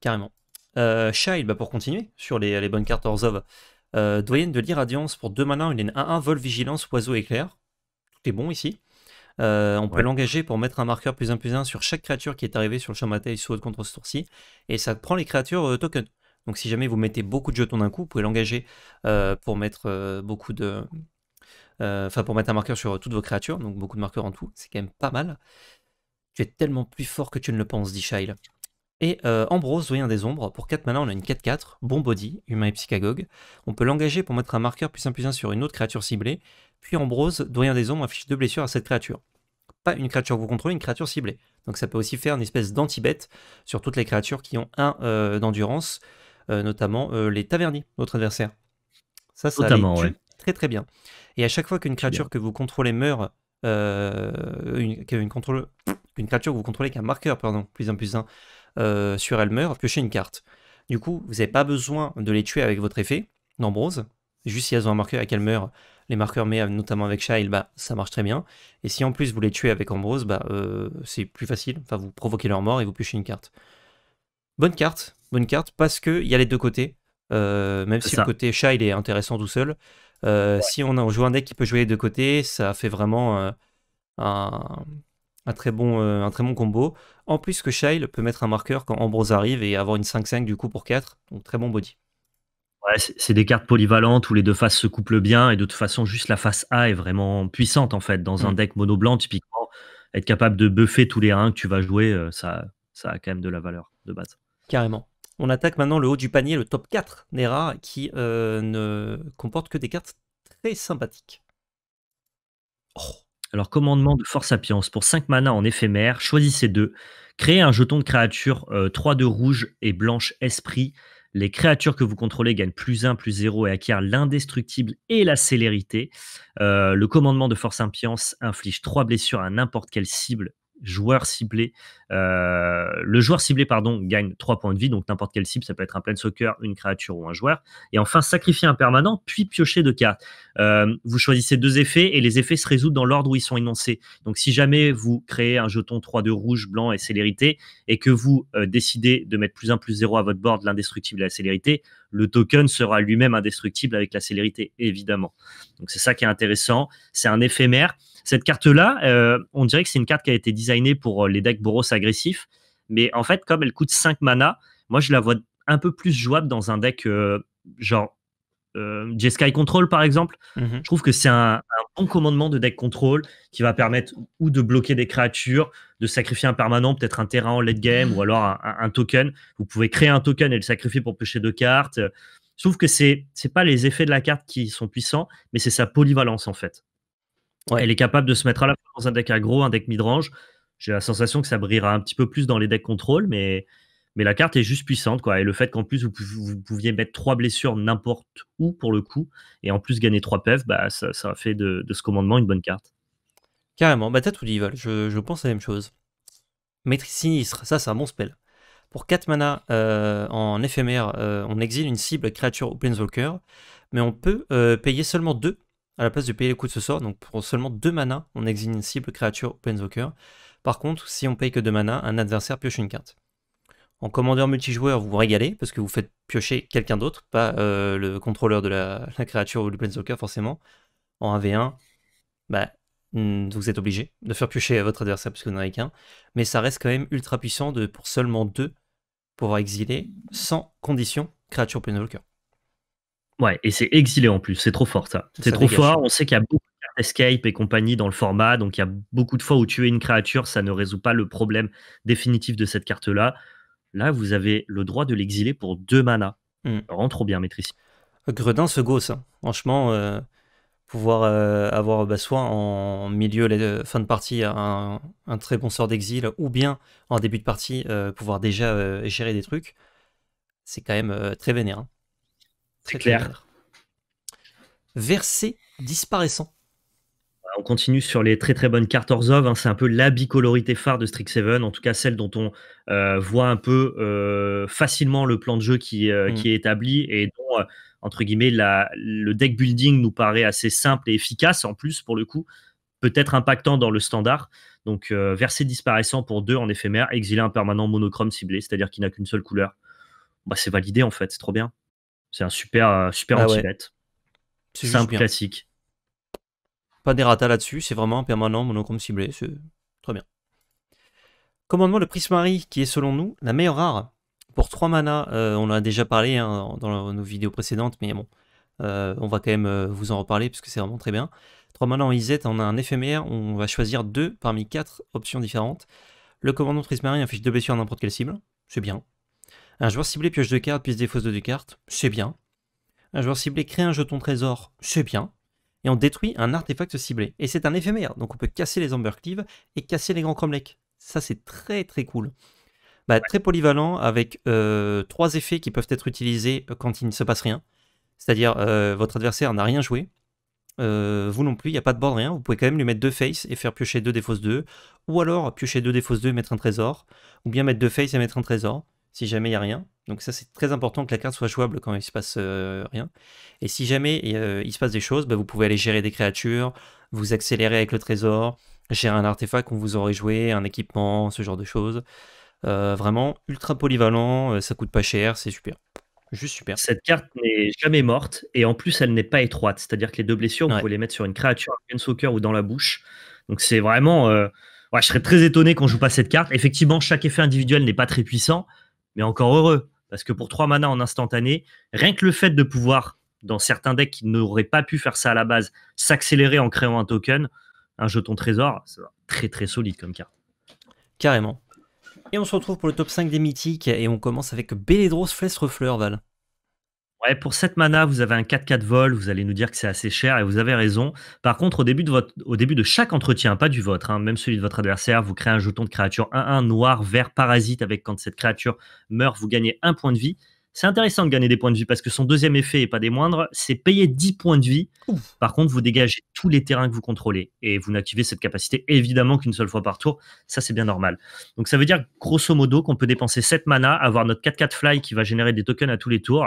carrément. Euh, Child, bah pour continuer sur les, bonnes cartes Orzov, euh, doyenne de l'irradiance pour deux malins, une 1-1, vol, vigilance, oiseau, éclair. Tout est bon ici. Euh, on peut l'engager pour mettre un marqueur plus 1 plus 1 sur chaque créature qui est arrivée sur le champ de bataille sous votre ce tour Et ça prend les créatures tokens. Euh, token. Donc si jamais vous mettez beaucoup de jetons d'un coup, vous pouvez l'engager euh, pour mettre beaucoup de. Enfin, pour mettre un marqueur sur toutes vos créatures, donc beaucoup de marqueurs en tout, c'est quand même pas mal. Tu es tellement plus fort que tu ne le penses, dit Shyle. Et euh, Ambrose, doyen des ombres, pour 4 mana, on a une 4-4, bon body, humain et psychagogue. On peut l'engager pour mettre un marqueur plus 1 plus 1 sur une autre créature ciblée. Puis Ambrose, doyen des ombres, affiche deux blessures à cette créature. Pas une créature que vous contrôlez, une créature ciblée. Donc ça peut aussi faire une espèce d'anti-bête sur toutes les créatures qui ont 1 euh, d'endurance, euh, notamment euh, les tavernis, notre adversaire. Ça, ça très très bien. Et à chaque fois qu'une créature que vous contrôlez meurt, une, créature que vous contrôlez qu'un marqueur, pardon, plus 1 plus 1, euh, sur Elmer, piocher une carte. Du coup, vous n'avez pas besoin de les tuer avec votre effet d'Ambrose. Juste si elles ont un marqueur avec Elmer, les marqueurs mais notamment avec Shile, bah, ça marche très bien. Et si en plus vous les tuez avec Ambrose, bah, euh, c'est plus facile. Enfin, vous provoquez leur mort et vous piochez une carte. Bonne carte, bonne carte, parce qu'il y a les deux côtés. Euh, même si le côté chat est intéressant tout seul. Euh, si on, a, joue un deck qui peut jouer les deux côtés, ça fait vraiment très bon, un très bon combo. En plus que Shile peut mettre un marqueur quand Ambrose arrive et avoir une 5-5 du coup pour 4. Donc très bon body. Ouais, c'est des cartes polyvalentes où les deux faces se couplent bien et de toute façon juste la face A est vraiment puissante en fait. Dans un mm. deck mono blanc, typiquement, être capable de buffer tous les reins que tu vas jouer, euh, ça, ça a quand même de la valeur de base. Carrément. On attaque maintenant le haut du panier, le top 4 Nera, qui euh, ne comporte que des cartes très sympathiques. Oh, alors, commandement de Force impiance Pour 5 manas en éphémère, choisissez deux. Créez un jeton de créature 3 euh, de rouge et blanche esprit. Les créatures que vous contrôlez gagnent plus 1, plus 0 et acquièrent l'indestructible et la célérité. Euh, le commandement de Force impiance inflige 3 blessures à n'importe quelle cible joueur ciblé. Euh, le joueur ciblé, pardon, gagne 3 points de vie, donc n'importe quel cible, ça peut être un plein soccer, une créature ou un joueur. Et enfin, sacrifier un permanent, puis piocher deux cartes. Euh, vous choisissez deux effets et les effets se résoutent dans l'ordre où ils sont énoncés. Donc si jamais vous créez un jeton 3 de rouge, blanc et célérité et que vous euh, décidez de mettre plus 1 plus 0 à votre board, l'indestructible et la célérité, le token sera lui-même indestructible avec la célérité, évidemment. Donc c'est ça qui est intéressant. C'est un éphémère. Cette carte-là, euh, on dirait que c'est une carte qui a été designée pour euh, les decks Boros agressifs, mais en fait, comme elle coûte 5 mana, moi je la vois un peu plus jouable dans un deck euh, genre euh, Jeskai Control par exemple. Mhm. Je trouve que c'est un, bon commandement de deck control qui va permettre ou de bloquer des créatures, de sacrifier un permanent, peut-être un terrain en late game ou alors un, token. Vous pouvez créer un token et le sacrifier pour pêcher deux cartes. Je trouve que ce n'est pas les effets de la carte qui sont puissants, mais c'est sa polyvalence en fait. Elle est capable de se mettre à la fois dans un deck aggro, un deck midrange. J'ai la sensation que ça brillera un petit peu plus dans les decks contrôle, mais, mais la carte est juste puissante. Quoi. Et le fait qu'en plus, vous, pouviez mettre trois blessures n'importe où pour le coup, et en plus gagner trois PEV, bah, ça, fait de, ce commandement une bonne carte. Carrément, bah t'as tout dit, Val. Je, pense à la même chose. Maîtrise sinistre, ça c'est un bon spell. Pour 4 mana euh, en éphémère, euh, on exile une cible créature ou planeswalker, mais on peut euh, payer seulement 2 à la place de payer le coût de ce sort, donc pour seulement 2 mana, on exile une cible créature ou Par contre, si on paye que 2 mana, un adversaire pioche une carte. En commandeur multijoueur, vous vous régalez parce que vous faites piocher quelqu'un d'autre, pas euh, le contrôleur de la, *laughs* créature ou du planeswalker forcément. En 1v1, bah, vous êtes obligé de faire piocher à votre adversaire parce que vous n'en avez qu'un. Mais ça reste quand même ultra puissant de, pour seulement deux pouvoir exiler sans condition créature planeswalker. Ouais, et c'est exilé en plus, c'est trop fort ça. C'est trop fort, on sait qu'il y a beaucoup Escape et compagnie dans le format, donc il y a beaucoup de fois où tuer une créature, ça ne résout pas le problème définitif de cette carte-là. Là, vous avez le droit de l'exiler pour deux manas. Mm. trop bien, maîtrise. Gredin se gosse, franchement, euh, pouvoir euh, avoir bah, soit en milieu, euh, fin de partie, un, très bon sort d'exil, ou bien en début de partie, pouvoir déjà gérer des trucs, c'est quand même très vénère. Hein c'est clair. versé disparaissant. On continue sur les très très bonnes cartes Orzhov. Hein. c'est un peu la bicolorité phare de Strix 7, en tout cas celle dont on euh, voit un peu euh, facilement le plan de jeu qui, euh, mm. est établi et dont, entre guillemets, la, le deck building nous paraît assez simple et efficace en plus pour le coup, peut-être impactant dans le standard. Donc, verset disparaissant pour deux en éphémère, exilé un permanent monochrome ciblé, c'est-à-dire qu'il n'a qu'une seule couleur. Bah, c'est validé en fait, c'est trop bien. C'est un super, euh, super ah anti-bet. Simple, classique. Pas des ratas là-dessus, c'est vraiment permanent, monochrome ciblé, c'est très bien. Commandement de Prismari, qui est selon nous la meilleure rare. Pour 3 mana, euh, on en a déjà parlé hein, dans nos vidéos précédentes, mais bon, euh, on va quand même vous en reparler parce que c'est vraiment très bien. 3 mana en IZ, on a un éphémère, on va choisir deux parmi quatre options différentes. Le commandant Prismari affiche 2 blessures à n'importe quelle cible, c'est bien. Un joueur ciblé pioche deux cartes, puis se défausse de deux cartes, c'est bien. Un joueur ciblé crée un jeton trésor, c'est bien. Et on détruit un artefact ciblé. Et c'est un éphémère, donc on peut casser les Ambercleave et casser les grands cromlech. Ça, c'est très très cool. Bah, très polyvalent avec euh, trois effets qui peuvent être utilisés euh, quand il ne se passe rien. C'est-à-dire, euh, votre adversaire n'a rien joué, vous non plus, il n'y a pas de board, rien. Vous pouvez quand même lui mettre deux face et faire piocher deux défausse deux. Ou alors piocher deux défausse deux et mettre un trésor. Ou bien mettre deux face et mettre un trésor si jamais il n'y a rien. Donc ça, c'est très important que la carte soit jouable quand il se passe euh, rien. Et si jamais euh, il se passe des choses, bah, vous pouvez aller gérer des créatures, vous accélérer avec le trésor, gérer un artefact qu'on vous aurait joué, un équipement, ce genre de choses. Euh, vraiment ultra polyvalent, ça coûte pas cher, c'est super. Juste super. Cette carte n'est jamais morte et en plus elle n'est pas étroite, c'est-à-dire que les deux blessures, vous pouvez les mettre sur une créature, un soccer ou dans la bouche. Donc c'est vraiment. Ouais, je serais très étonné qu'on joue pas cette carte. Effectivement, chaque effet individuel n'est pas très puissant, mais encore heureux. Parce que pour 3 manas en instantané, rien que le fait de pouvoir, dans certains decks qui n'auraient pas pu faire ça à la base, s'accélérer en créant un token, un jeton trésor, c'est très très solide comme carte. Carrément. Et on se retrouve pour le top 5 des mythiques et on commence avec Belledros flesse Val pour 7 mana, vous avez un 4-4 vol, vous allez nous dire que c'est assez cher et vous avez raison. Par contre, au début de, chaque entretien, pas du vôtre, hein, même celui de votre adversaire, vous créez un jeton de créature 1-1 noir, vert, parasite avec quand cette créature meurt, vous gagnez un point de vie. C'est intéressant de gagner des points de vie parce que son deuxième effet, et pas des moindres, c'est payer 10 points de vie. Par contre, vous dégagez tous les terrains que vous contrôlez et vous n'activez cette capacité évidemment qu'une seule fois par tour. Ça, c'est bien normal. Donc, ça veut dire grosso modo qu'on peut dépenser 7 mana, avoir notre 4-4 fly qui va générer des tokens à tous les tours,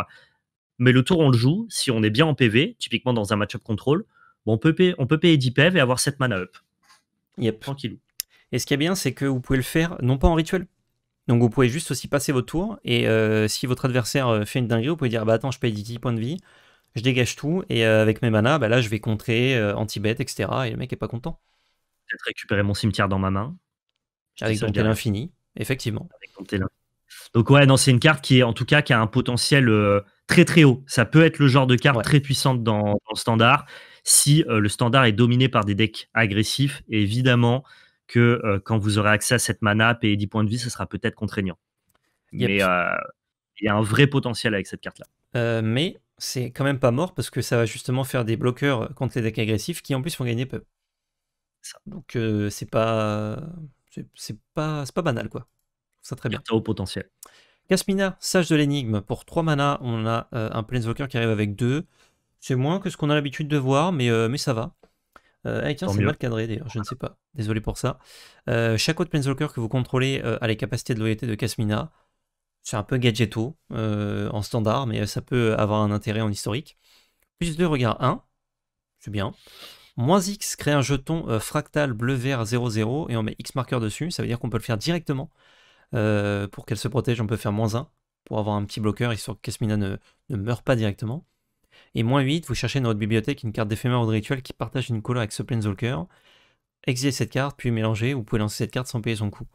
mais le tour, on le joue. Si on est bien en PV, typiquement dans un match-up contrôle, bon, on, peut payer, on peut payer 10 PV e et avoir 7 mana up. Yep. Tranquillou. Et ce qui est bien, c'est que vous pouvez le faire non pas en rituel. Donc vous pouvez juste aussi passer votre tour. Et euh, si votre adversaire euh, fait une dinguerie, vous pouvez dire bah attends, je paye 10 points de vie, je dégage tout. Et euh, avec mes manas, bah, là, je vais contrer, anti-bête, etc. Et le mec est pas content. Peut-être récupérer mon cimetière dans ma main. Avec ton tel infini, effectivement. Donc ouais, non, c'est une carte qui est en tout cas qui a un potentiel très très haut. Ça peut être le genre de carte très puissante dans, le standard si euh, le standard est dominé par des decks agressifs. Et évidemment que euh, quand vous aurez accès à cette mana et 10 points de vie, ça sera peut-être contraignant. Mais euh, il y a un vrai potentiel avec cette carte-là. mais c'est quand même pas mort parce que ça va justement faire des bloqueurs contre les decks agressifs qui en plus vont gagner peu. Donc c'est pas c'est pas c'est pas banal quoi. Ça très bien. Au potentiel. Casmina, sage de l'énigme. Pour 3 mana, on a euh, un Planeswalker qui arrive avec 2. C'est moins que ce qu'on a l'habitude de voir, mais, euh, mais ça va. Euh, eh, tiens, c'est mal cadré d'ailleurs, je ne sais pas. Désolé pour ça. chaque euh, autre Planeswalker que vous contrôlez a les capacités de loyauté de Casmina. C'est un peu gadgeto en standard, mais ça peut avoir un intérêt en historique. Plus 2, regard 1. C'est bien. Moins X crée un jeton fractal bleu-vert 0-0 et on met X marqueur dessus. Ça veut dire qu'on peut le faire directement euh, pour qu'elle se protège, on peut faire moins 1 pour avoir un petit bloqueur, histoire que Casmina ne, ne meure pas directement. Et moins 8, vous cherchez dans votre bibliothèque une carte d'éphémère ou de rituel qui partage une couleur avec ce Planeswalker. Exilez cette carte, puis mélangez, vous pouvez lancer cette carte sans payer son coût.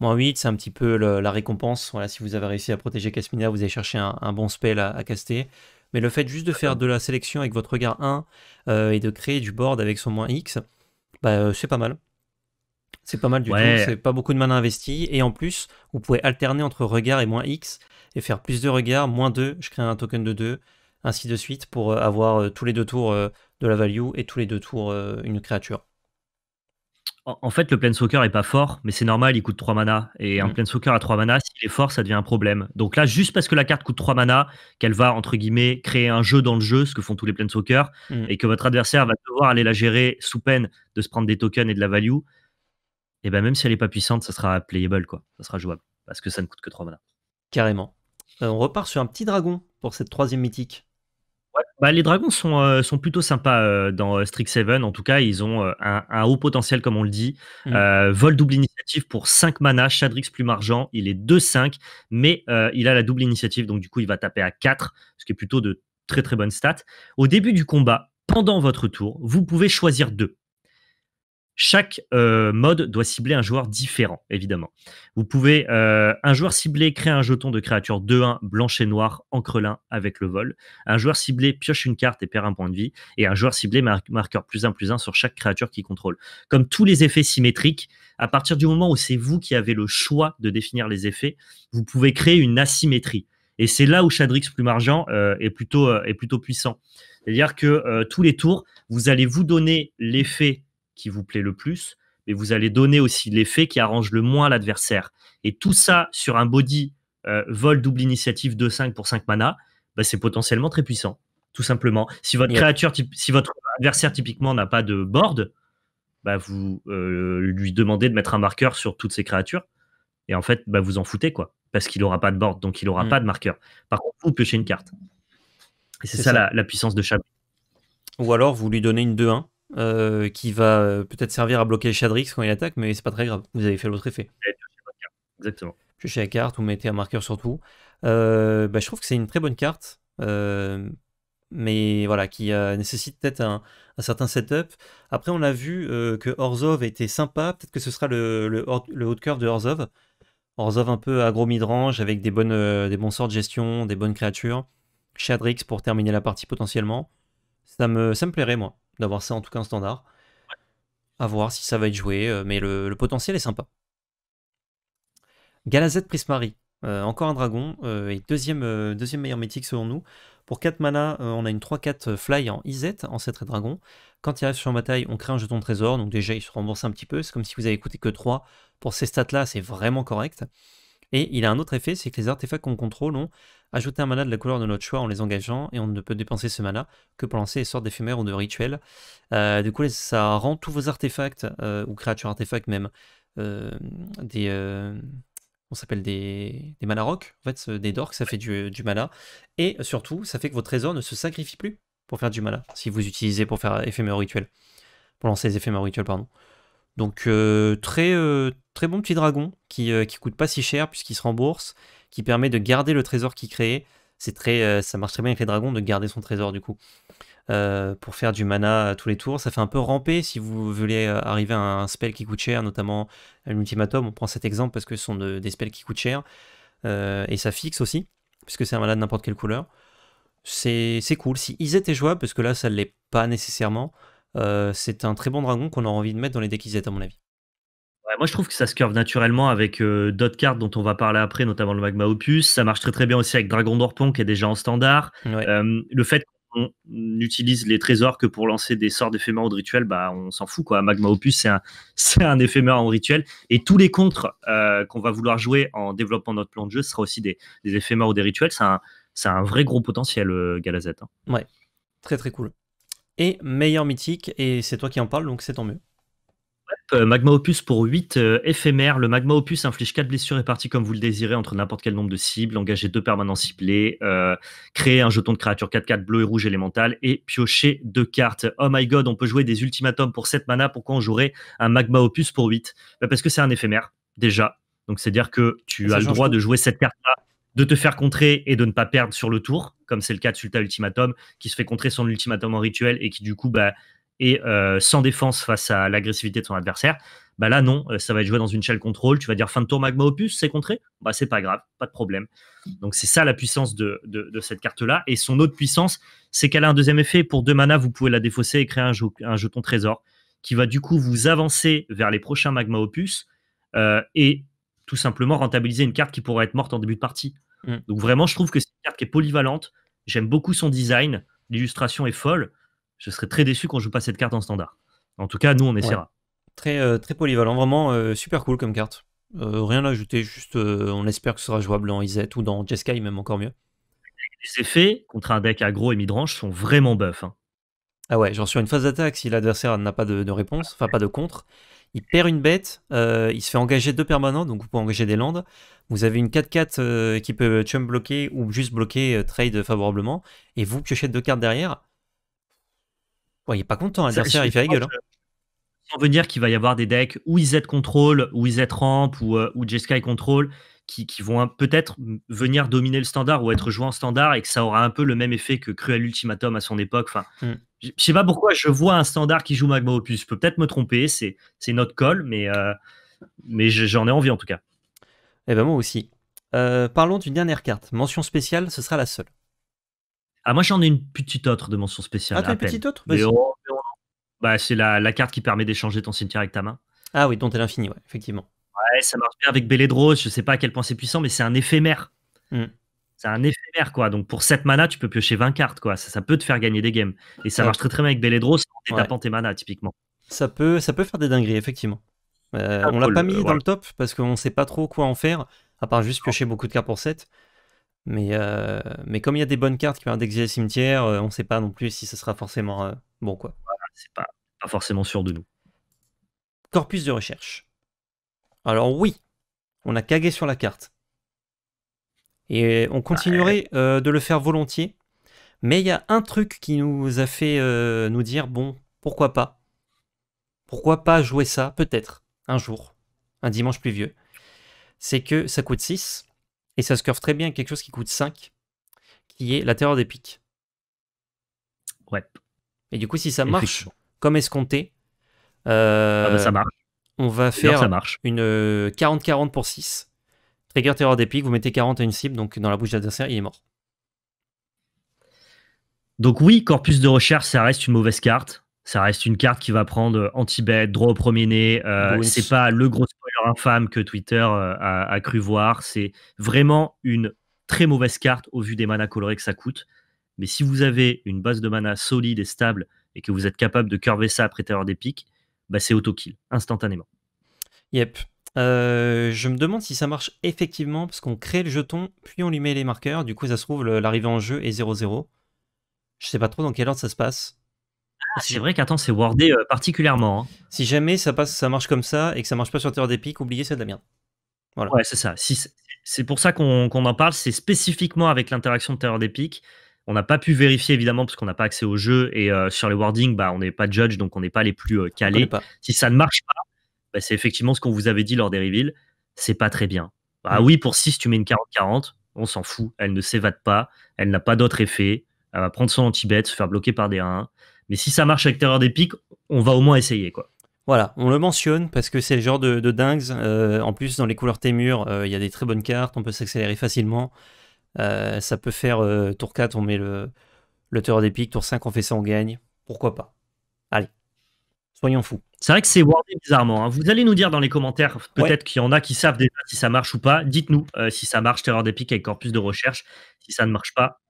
Moins 8, c'est un petit peu la récompense. Voilà, si vous avez réussi à protéger Casmina, vous avez cherché un, bon spell à, caster. Mais le fait juste de faire de la sélection avec votre regard 1 euh, et de créer du board avec son moins X, bah, euh, c'est pas mal. C'est pas mal du tout, c'est pas beaucoup de mana investi. Et en plus, vous pouvez alterner entre regard et moins X et faire plus de regards, moins 2, je crée un token de 2, ainsi de suite, pour euh, avoir euh, tous les deux tours euh, de la value et tous les deux tours une créature. En fait, le Planeswalker est pas fort, mais c'est normal, il coûte 3 mana. Et un plein mm. Planeswalker à 3 mana, s'il est fort, ça devient un problème. Donc là, juste parce que la carte coûte 3 mana, qu'elle va, entre guillemets, créer un jeu dans le jeu, ce que font tous les Planeswalkers, soccer mm. et que votre adversaire va devoir aller la gérer sous peine de se prendre des tokens et de la value, et ben même si elle n'est pas puissante, ça sera playable, quoi. Ça sera jouable, parce que ça ne coûte que 3 mana. Carrément. Euh, on repart sur un petit dragon pour cette troisième mythique. Bah, les dragons sont, euh, sont plutôt sympas euh, dans Strix Seven. En tout cas, ils ont un, haut potentiel, comme on le dit. Mm. vol double initiative pour 5 mana. Shadrix plus argent. Il est 2-5, mais il a la double initiative. Donc, du coup, il va taper à 4, ce qui est plutôt de très très bonnes stats. Au début du combat, pendant votre tour, vous pouvez choisir deux. Chaque euh, mode doit cibler un joueur différent, évidemment. Vous pouvez, euh, un joueur ciblé crée un jeton de créature 2-1 blanche et noire, encrelin avec le vol. Un joueur ciblé pioche une carte et perd un point de vie. Et un joueur ciblé marqueur plus 1 plus 1 sur chaque créature qu'il contrôle. Comme tous les effets symétriques, à partir du moment où c'est vous qui avez le choix de définir les effets, vous pouvez créer une asymétrie. Et c'est là où Shadrix plus Argent euh, est, plutôt, est plutôt puissant. C'est-à-dire que tous les tours, vous allez vous donner l'effet qui vous plaît le plus, mais vous allez donner aussi l'effet qui arrange le moins l'adversaire. Et tout ça sur un body euh, vol double initiative 2-5 pour 5 mana, bah, c'est potentiellement très puissant, tout simplement. Si votre créature, si votre adversaire typiquement n'a pas de board, bah, vous euh, lui demandez de mettre un marqueur sur toutes ses créatures. Et en fait, bah, vous en foutez, quoi. Parce qu'il n'aura pas de board, donc il n'aura mm. pas de marqueur. Par contre, vous piochez une carte. Et c'est ça, La, puissance de chacun Ou alors, vous lui donnez une 2-1 euh, qui va euh, peut-être servir à bloquer Shadrix quand il attaque, mais c'est pas très grave. Vous avez fait l'autre effet. Exactement. Piocher la carte, vous mettez un marqueur sur tout. Euh, bah, je trouve que c'est une très bonne carte, mais voilà, qui nécessite peut-être un, certain setup. Après, on a vu que Orzov était sympa. Peut-être que ce sera le, le, haut de curve de Orzov. Orzov un peu agro midrange avec des, bonnes, des bons sorts de gestion, des bonnes créatures. Shadrix pour terminer la partie potentiellement. Ça me, ça me plairait, moi d'avoir ça en tout cas en standard. À voir si ça va être joué, euh, mais le, potentiel est sympa. Galazette Prismari, euh, encore un dragon, euh, et deuxième, deuxième meilleur mythique selon nous. Pour 4 mana, on a une 3-4 fly en Izet, ancêtre et dragon. Quand il arrive sur bataille, on crée un jeton de trésor, donc déjà il se rembourse un petit peu, c'est comme si vous avez coûté que 3. Pour ces stats-là, c'est vraiment correct. Et il a un autre effet, c'est que les artefacts qu'on contrôle ont Ajouter un mana de la couleur de notre choix en les engageant et on ne peut dépenser ce mana que pour lancer les sortes d'éphémères ou de rituels. Euh, du coup, ça rend tous vos artefacts euh, ou créatures artefacts même euh, des on s'appelle des, des mana en fait, des dorks, ça fait du, mana. Et surtout, ça fait que vos trésors ne se sacrifient plus pour faire du mana, si vous utilisez pour faire éphémère rituel. Pour lancer les éphémères rituels, pardon. Donc, très, très bon petit dragon qui, qui coûte pas si cher puisqu'il se rembourse, qui permet de garder le trésor qu'il crée. C'est très, euh, ça marche très bien avec les dragons de garder son trésor du coup. Euh, pour faire du mana tous les tours. Ça fait un peu ramper si vous voulez euh, arriver à un spell qui coûte cher, notamment l'ultimatum. On prend cet exemple parce que ce sont des spells qui coûtent cher. et ça fixe aussi, puisque c'est un mana de n'importe quelle couleur. C'est cool. Si Izet est jouable, parce que là ça ne l'est pas nécessairement, c'est un très bon dragon qu'on a envie de mettre dans les decks Izet à mon avis moi, je trouve que ça se curve naturellement avec euh, d'autres cartes dont on va parler après, notamment le Magma Opus. Ça marche très très bien aussi avec Dragon d'Orpon qui est déjà en standard. Euh, le fait qu'on utilise les trésors que pour lancer des sorts d'éphémères ou de rituels, bah, on s'en fout. Quoi. Magma Opus, c'est un, *laughs* un éphémère en rituel. Et tous les contres euh, qu'on va vouloir jouer en développant notre plan de jeu, ce sera aussi des, des éphémères ou des rituels. C'est un, c'est un vrai gros potentiel, Galazette. Hein. Ouais, très très cool. Et meilleur mythique, et c'est toi qui en parles, donc c'est tant mieux. Euh, Magma Opus pour 8 euh, éphémère, Le Magma Opus inflige 4 blessures réparties comme vous le désirez entre n'importe quel nombre de cibles, engager 2 permanents ciblés, euh, créer un jeton de créature 4-4 bleu et rouge élémental et piocher 2 cartes. Oh my god, on peut jouer des ultimatums pour 7 mana. Pourquoi on jouerait un Magma Opus pour 8 bah, Parce que c'est un éphémère, déjà. Donc c'est-à-dire que tu as le droit de jouer cette carte-là de te faire contrer et de ne pas perdre sur le tour, comme c'est le cas de Sulta Ultimatum, qui se fait contrer son ultimatum en rituel et qui du coup bah, et euh, sans défense face à l'agressivité de son adversaire, bah là non, euh, ça va être joué dans une shell contrôle, Tu vas dire fin de tour magma opus, c'est contré Bah c'est pas grave, pas de problème. Donc c'est ça la puissance de, cette carte-là. Et son autre puissance, c'est qu'elle a un deuxième effet. Pour deux mana, vous pouvez la défausser et créer un, un jeton trésor qui va du coup vous avancer vers les prochains magma opus euh, et tout simplement rentabiliser une carte qui pourrait être morte en début de partie. Mm. Donc vraiment, je trouve que c'est une carte qui est polyvalente. J'aime beaucoup son design, l'illustration est folle je serais très déçu qu'on joue pas cette carte en standard. En tout cas, nous, on essaiera. Très, euh, très polyvalent, vraiment euh, super cool comme carte. Euh, rien à ajouter, juste on espère que ce sera jouable en Izet ou dans Jeskai, même encore mieux. Les effets contre un deck aggro et midrange sont vraiment buff. Hein. Ah ouais, genre sur une phase d'attaque, si l'adversaire n'a pas de, réponse, enfin pas de contre, il perd une bête, il se fait engager deux permanents, donc vous pouvez engager des landes. Vous avez une 4-4 qui peut chum bloquer ou juste bloquer trade favorablement, et vous piochez deux cartes derrière il est pas content, adversaire. il fait la gueule. Sans hein. venir qu'il va y avoir des decks ou IZ Control, ou IZ Ramp, ou, euh, Jeskai Control, qui, vont hein, peut-être venir dominer le standard ou être joué en standard et que ça aura un peu le même effet que Cruel Ultimatum à son époque. Enfin, mm. Je sais pas pourquoi je vois un standard qui joue Magma Opus. Je peux peut-être me tromper, c'est notre call, mais, euh, j'en ai envie en tout cas. Eh ben moi aussi. Euh, parlons d'une dernière carte. Mention spéciale, ce sera la seule. Ah, moi, j'en ai une petite autre de mention spéciale. Ah, t'as une petite autre oh, oh. bah, C'est la, carte qui permet d'échanger ton cimetière avec ta main. Ah oui, dont elle l'infini, ouais, effectivement. Ouais, ça marche bien avec Belledros. Je sais pas à quel point c'est puissant, mais c'est un éphémère. Hmm. C'est un éphémère, quoi. Donc, pour 7 mana, tu peux piocher 20 cartes, quoi. Ça, peut te faire gagner des games. Et ça marche très très bien avec Belledros en ouais. tapant tes manas, typiquement. Ça peut, ça peut faire des dingueries, effectivement. Euh, ah, on l'a pas mis euh, dans le top parce qu'on sait pas trop quoi en faire, à part juste piocher beaucoup de cartes pour 7. Mais, euh, mais comme il y a des bonnes cartes qui permettent d'exiler le cimetière, euh, on ne sait pas non plus si ce sera forcément euh, bon. quoi. c'est pas, forcément sûr de nous. Corpus de recherche. Alors oui, on a cagué sur la carte. Et on continuerait de le faire volontiers. Mais il y a un truc qui nous a fait nous dire, bon, pourquoi pas Pourquoi pas jouer ça, peut-être, un jour, un dimanche plus vieux. C'est que ça coûte 6 et ça se curve très bien quelque chose qui coûte 5, qui est la terreur des pics. Ouais. Et du coup, si ça marche comme escompté, euh, ah bah, ça marche. on va faire marche. une 40-40 euh, pour 6. Trigger terreur des pics, vous mettez 40 à une cible, donc dans la bouche de l'adversaire, il est mort. Donc oui, Corpus de Recherche, ça reste une mauvaise carte. Ça reste une carte qui va prendre euh, anti-bet, droit au premier euh, nez. c'est pas le gros spoiler infâme que Twitter euh, a, cru voir. C'est vraiment une très mauvaise carte au vu des manas colorés que ça coûte. Mais si vous avez une base de mana solide et stable et que vous êtes capable de curver ça après terreur des pics, bah c'est auto-kill instantanément. Yep. je me demande si ça marche effectivement parce qu'on crée le jeton puis on lui met les marqueurs. Du coup, ça se trouve, l'arrivée en jeu est 0-0. Je sais pas trop dans quel ordre ça se passe. Ah, c'est vrai qu'attends, c'est wardé euh, particulièrement. Hein. Si jamais ça passe, ça marche comme ça et que ça marche pas sur Terre d'Epic, oubliez, ça de la Voilà. Ouais, c'est ça. Si, c'est pour ça qu'on en parle. C'est spécifiquement avec l'interaction de Terreur d'Epic. On n'a pas pu vérifier évidemment parce qu'on n'a pas accès au jeu et euh, sur les wordings, bah, on n'est pas judge donc on n'est pas les plus euh, calés. Si ça ne marche pas, bah, c'est effectivement ce qu'on vous avait dit lors des reveals. C'est pas très bien. Ah oui, pour 6, tu mets une 40-40, on s'en fout. Elle ne s'évade pas, elle n'a pas d'autre effet. Elle va prendre son anti-bet, se faire bloquer par des 1. Mais si ça marche avec Terreur des Pics, on va au moins essayer, quoi. Voilà, on le mentionne parce que c'est le genre de, dingue. Euh, en plus, dans les couleurs Témur, euh, il y a des très bonnes cartes, on peut s'accélérer facilement. Euh, ça peut faire tour 4, on met le, Terreur des Pics, tour 5, on fait ça, on gagne. Pourquoi pas Allez, soyons fous. C'est vrai que c'est wardé bizarrement. Hein. Vous allez nous dire dans les commentaires, peut-être qu'il y en a qui savent déjà si ça marche ou pas. Dites-nous si ça marche, Terreur des Pics avec Corpus de recherche. Si ça ne marche pas,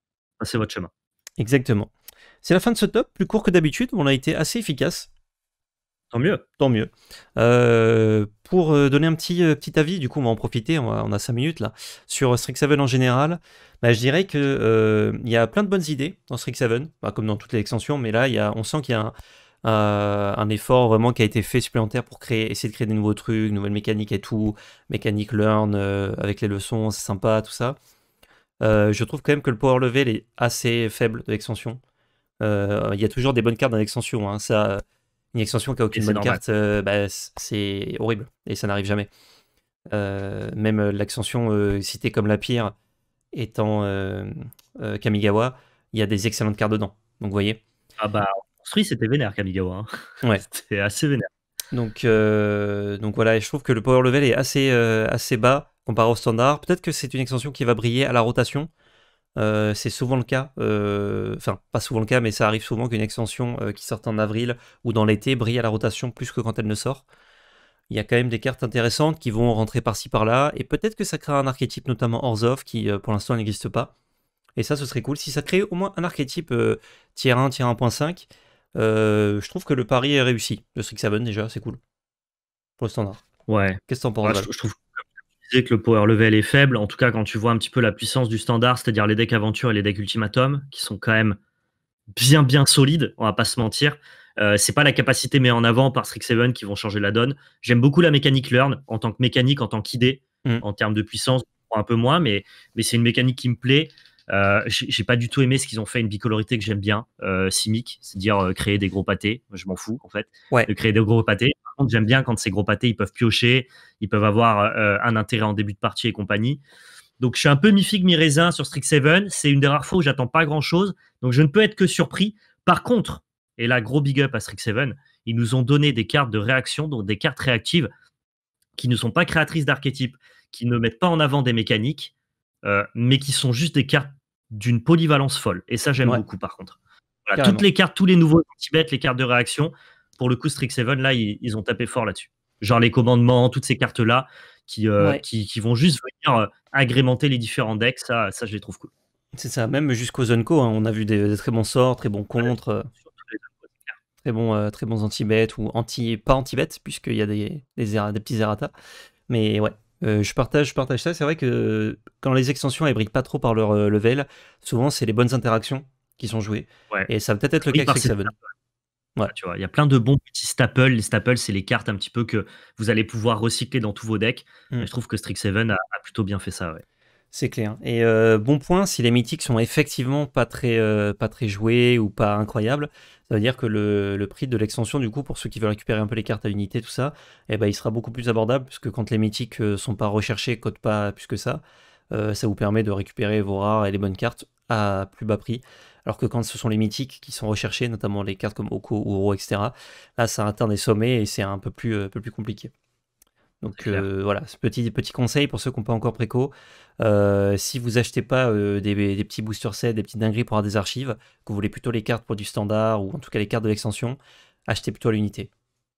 c'est votre chemin. Exactement. C'est la fin de ce top, plus court que d'habitude, on a été assez efficace. Tant mieux. Tant mieux. Euh, pour euh, donner un petit, euh, petit avis, du coup, on va en profiter, on, a 5 minutes là, sur Strixhaven en général, bah, je dirais qu'il y a plein de bonnes idées dans Strixhaven, bah, comme dans toutes les extensions, mais là, y a, on sent qu'il y a un, effort vraiment qui a été fait supplémentaire pour créer, essayer de créer des nouveaux trucs, nouvelles mécaniques et tout, mécanique learn avec les leçons, c'est sympa, tout ça. je trouve quand même que le power level est assez faible de l'extension. Euh, il y a toujours des bonnes cartes dans l'extension. Hein. Ça, une extension qui n'a aucune bonne carte, euh, bah, c'est horrible et ça n'arrive jamais. Euh, même l'extension citée comme la pire étant Kamigawa, il y a des excellentes cartes dedans. Donc vous voyez. Ah bah construit, c'était vénère Kamigawa. Hein. *laughs* Ouais. c'était assez vénère. Donc, donc voilà, et je trouve que le power level est assez, assez bas comparé au standard. Peut-être que c'est une extension qui va briller à la rotation. Euh, c'est souvent le cas, euh, enfin pas souvent le cas, mais ça arrive souvent qu'une extension euh, qui sort en avril ou dans l'été brille à la rotation plus que quand elle ne sort. Il y a quand même des cartes intéressantes qui vont rentrer par-ci par-là, et peut-être que ça crée un archétype, notamment hors-off qui pour l'instant n'existe pas. Et ça, ce serait cool. Si ça crée au moins un archétype tier 1, tier 1.5, je trouve que le pari est réussi. Le Strixhaven, déjà, c'est cool. Pour le standard. Ouais. Qu'est-ce que t'en penses disais que le power level est faible, en tout cas quand tu vois un petit peu la puissance du standard, c'est-à-dire les decks aventure et les decks ultimatum, qui sont quand même bien bien solides, on va pas se mentir. Euh, c'est pas la capacité mais en avant par Strix 7 qui vont changer la donne. J'aime beaucoup la mécanique learn en tant que mécanique, en tant qu'idée, mm. en termes de puissance, un peu moins, mais, c'est une mécanique qui me plaît. Euh, j'ai pas du tout aimé ce qu'ils ont fait, une bicolorité que j'aime bien, euh, c'est-à-dire euh, créer des gros pâtés. Je m'en fous en fait de créer des gros pâtés j'aime bien quand ces gros pâtés, ils peuvent piocher, ils peuvent avoir euh, un intérêt en début de partie et compagnie. Donc, je suis un peu mi mi-raisin sur Strict 7. C'est une des rares fois où j'attends pas grand-chose. Donc, je ne peux être que surpris. Par contre, et là, gros big up à Strict 7, ils nous ont donné des cartes de réaction, donc des cartes réactives qui ne sont pas créatrices d'archétypes, qui ne mettent pas en avant des mécaniques, euh, mais qui sont juste des cartes d'une polyvalence folle. Et ça, j'aime beaucoup, par contre. toutes les cartes, tous les nouveaux anti les cartes de réaction, pour le coup, Strix Seven, là, ils, ont tapé fort là-dessus. Genre les commandements, toutes ces cartes-là qui, euh, qui, vont juste venir euh, agrémenter les différents decks, ça, ça je les trouve cool. C'est ça, même jusqu'aux Zonko, hein, on a vu des, très bons sorts, très bons contre. Euh, très, bons, très bons anti bêtes ou anti, pas anti-bet, puisqu'il y a des, des, petits errata. Mais ouais, je, partage, partage ça. C'est vrai que quand les extensions elles briquent pas trop par leur level, souvent c'est les bonnes interactions qui sont jouées. Et ça va peut-être être le cas avec Strixhaven. Ouais. Tu vois, il y a plein de bons petits staples. Les staples, c'est les cartes un petit peu que vous allez pouvoir recycler dans tous vos decks. Mmh. je trouve que Strixhaven a, a plutôt bien fait ça. C'est clair. Et euh, bon point, si les mythiques sont effectivement pas très, euh, pas très joués ou pas incroyables, ça veut dire que le, prix de l'extension, du coup, pour ceux qui veulent récupérer un peu les cartes à unité, tout ça, eh ben, il sera beaucoup plus abordable, puisque quand les mythiques euh, sont pas recherchés, cotent pas plus que ça, ça vous permet de récupérer vos rares et les bonnes cartes à plus bas prix alors que quand ce sont les mythiques qui sont recherchés, notamment les cartes comme Oko, Uro, etc., là ça atteint des sommets et c'est un peu plus, euh, peu plus compliqué. Donc euh, voilà, petit, conseil pour ceux qui n'ont pas encore préco. Euh, si vous achetez pas des, petits booster sets, des petites dingueries pour avoir des archives, que vous voulez plutôt les cartes pour du standard ou en tout cas les cartes de l'extension, achetez plutôt l'unité.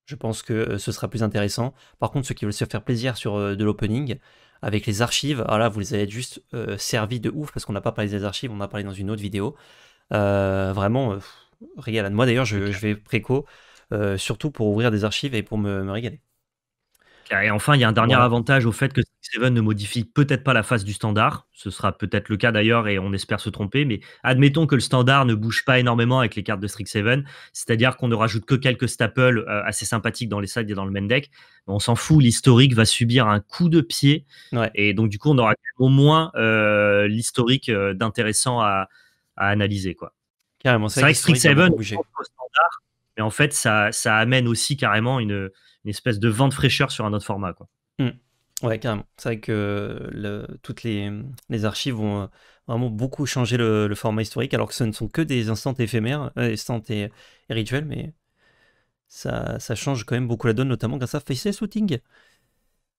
Je pense que ce sera plus intéressant. Par contre, ceux qui veulent se faire plaisir sur de l'opening, avec les archives, alors là vous les avez juste servis de ouf parce qu'on n'a pas parlé des archives, on en a parlé dans une autre vidéo. Euh, vraiment, euh, régalade. Moi d'ailleurs, je, vais préco, euh, surtout pour ouvrir des archives et pour me, régaler. Et enfin, il y a un dernier avantage au fait que 7 ne modifie peut-être pas la face du standard. Ce sera peut-être le cas d'ailleurs et on espère se tromper, mais admettons que le standard ne bouge pas énormément avec les cartes de Strix 7, c'est-à-dire qu'on ne rajoute que quelques staples assez sympathiques dans les sides et dans le main deck. On s'en fout, l'historique va subir un coup de pied. Et donc, du coup, on aura au moins l'historique d'intéressant à, à analyser. quoi. Carrément, c'est vrai que Street 7 standard, mais en fait, ça, ça amène aussi carrément une, espèce de vent de fraîcheur sur un autre format. Quoi. Hum. Ouais, carrément. C'est vrai que le, toutes les, archives vont euh, vraiment beaucoup changé le, format historique, alors que ce ne sont que des instants éphémères, euh, instants et, rituels, mais ça, ça, change quand même beaucoup la donne, notamment grâce à Faceless Shooting.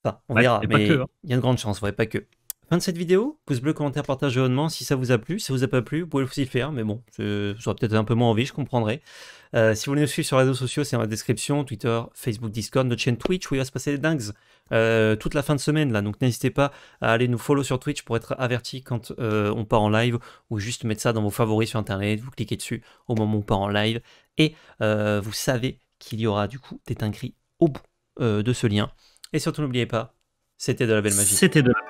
Enfin, on verra, mais hein. il y a une grande chance, ouais, pas que. Fin de cette vidéo, pouce bleu, commentaire, partage abonnement si ça vous a plu. Si ça vous a pas plu, vous pouvez aussi le faire, mais bon, j'aurais peut-être un peu moins envie, je comprendrai. Euh, si vous voulez nous suivre sur les réseaux sociaux, c'est dans la description, Twitter, Facebook, Discord, notre chaîne Twitch, où il va se passer des dingues euh, toute la fin de semaine, là. Donc n'hésitez pas à aller nous follow sur Twitch pour être averti quand euh, on part en live, ou juste mettre ça dans vos favoris sur Internet, vous cliquez dessus au moment où on part en live, et vous savez qu'il y aura du coup des dingueries au bout de ce lien. Et surtout, n'oubliez pas, c'était de la belle magie. C'était de la